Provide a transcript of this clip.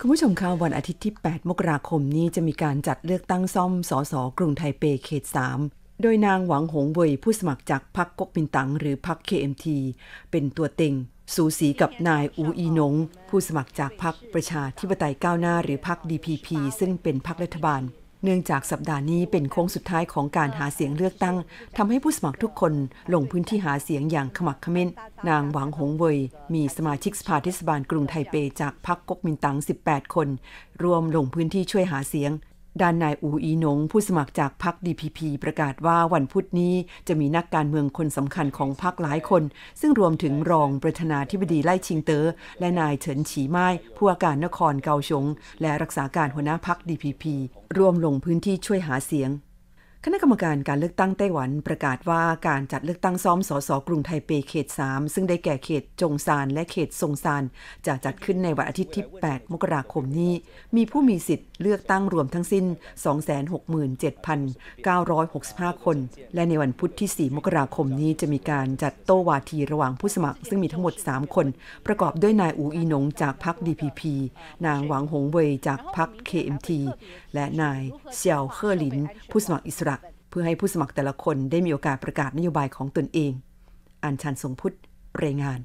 คุณผู้ชมคะวันอาทิตย์ที่ 8 มกราคมนี้จะมีการจัดเลือกตั้งซ่อม สส กรุงไทเปเขต 3 โดยนางหวังหงเวยผู้สมัครจากพรรคก๊กมินตั๋งหรือพรรค KMT เป็นตัวเต็งสูสีกับนายอูอีนง ผู้สมัครจากพรรคประชาธิปไตยก้าวหน้าหรือพรรค DPP ซึ่งเป็นพรรครัฐบาลเนื่องจากสัปดาห์นี้เป็นโค้งสุดท้ายของการหาเสียงเลือกตั้ง ทำให้ผู้สมัครทุกคนลงพื้นที่หาเสียงอย่างขมักขม้น นางหวังหงเวย มีสมาชิกสภาเทศบาลกรุงไทเปจากพรรคก๊กมินตั๋ง18 คนรวมลงพื้นที่ช่วยหาเสียงด้านนายอูอีนงผู้สมัครจากพรรคดีพีพีประกาศว่าวันพุธนี้จะมีนักการเมืองคนสำคัญของพรรคหลายคน ซึ่งรวมถึงรองประธานาธิบดีไล่ชิงเตอ๋อและนายเฉินฉีไม้ผู้ว่าการนครเกาชง และรักษาการหัวหน้าพรรคดีพีพีร่วมลงพื้นที่ช่วยหาเสียงคณะกรรมการการเลือกตั้งไต้หวันประกาศว่าการจัดเลือกตั้งซ้อมสสกรุงไทเปเขต 3 ซึ่งได้แก่เขตจงซานและเขตซงซานจะจัดขึ้นในวันอาทิตย์ที่ 8 มกราคมนี้ มีผู้มีสิทธิ์เลือกตั้งรวมทั้งสิ้น 267,965 คน และในวันพุธที่ 4 มกราคมนี้จะมีการจัดโต้วาทีระหว่างผู้สมัคร ซึ่งมีทั้งหมด 3 คน ประกอบด้วยนายอูอีหนงจากพรรค DPP นางหวังหงเวยจากพรรค KMT และนายเซียวเคอหลินผู้สมัครอิสราเพื่อให้ผู้สมัครแต่ละคนได้มีโอกาสประกาศนโยบายของตนเอง อัญชันทรงพุทธรายงาน